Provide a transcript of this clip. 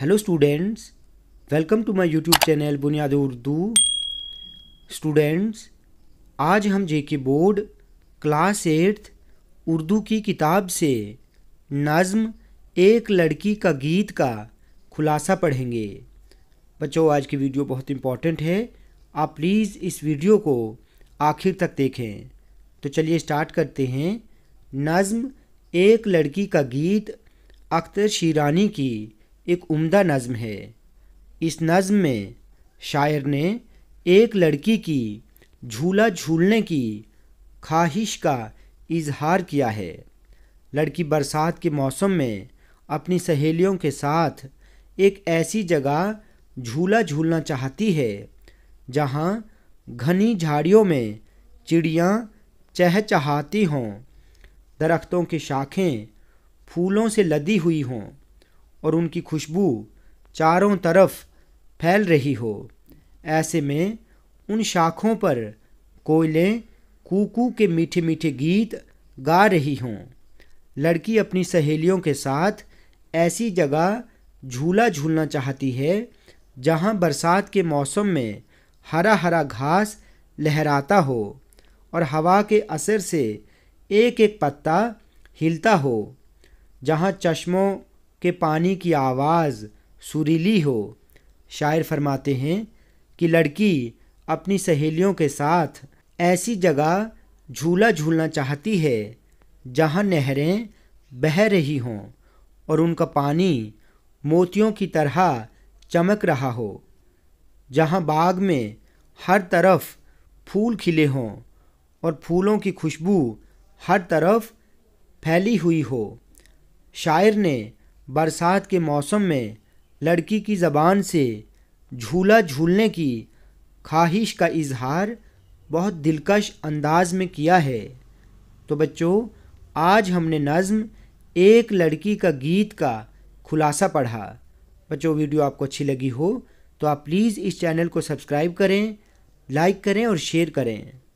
hello students welcome to my YouTube channel Buniyad Urdu students आज हम जे के बोर्ड क्लास एट्थ उर्दू की किताब से नज़म एक लड़की का गीत का खुलासा पढ़ेंगे बच्चों आज की वीडियो बहुत इम्पॉर्टेंट है आप प्लीज़ इस वीडियो को आखिर तक देखें तो चलिए स्टार्ट करते हैं नज़म एक लड़की का गीत अख्तर शीरानी की एक उम्दा नज़म है इस नज़म में शायर ने एक लड़की की झूला झूलने की ख्वाहिश का इजहार किया है लड़की बरसात के मौसम में अपनी सहेलियों के साथ एक ऐसी जगह झूला झूलना चाहती है जहाँ घनी झाड़ियों में चिड़ियाँ चहचहाती हों दरख्तों की शाखें फूलों से लदी हुई हों और उनकी खुशबू चारों तरफ फैल रही हो ऐसे में उन शाखों पर कोयलें कुकू के मीठे मीठे गीत गा रही हों लड़की अपनी सहेलियों के साथ ऐसी जगह झूला झूलना चाहती है जहाँ बरसात के मौसम में हरा हरा घास लहराता हो और हवा के असर से एक एक पत्ता हिलता हो जहाँ चश्मों कि पानी की आवाज़ सुरीली हो शायर फरमाते हैं कि लड़की अपनी सहेलियों के साथ ऐसी जगह झूला झूलना चाहती है जहाँ नहरें बह रही हों और उनका पानी मोतियों की तरह चमक रहा हो जहाँ बाग में हर तरफ फूल खिले हों और फूलों की खुशबू हर तरफ फैली हुई हो शायर ने बरसात के मौसम में लड़की की ज़बान से झूला झूलने की ख्वाहिश का इजहार बहुत दिलकश अंदाज में किया है तो बच्चों आज हमने नज़म एक लड़की का गीत का खुलासा पढ़ा बच्चों वीडियो आपको अच्छी लगी हो तो आप प्लीज़ इस चैनल को सब्सक्राइब करें लाइक करें और शेयर करें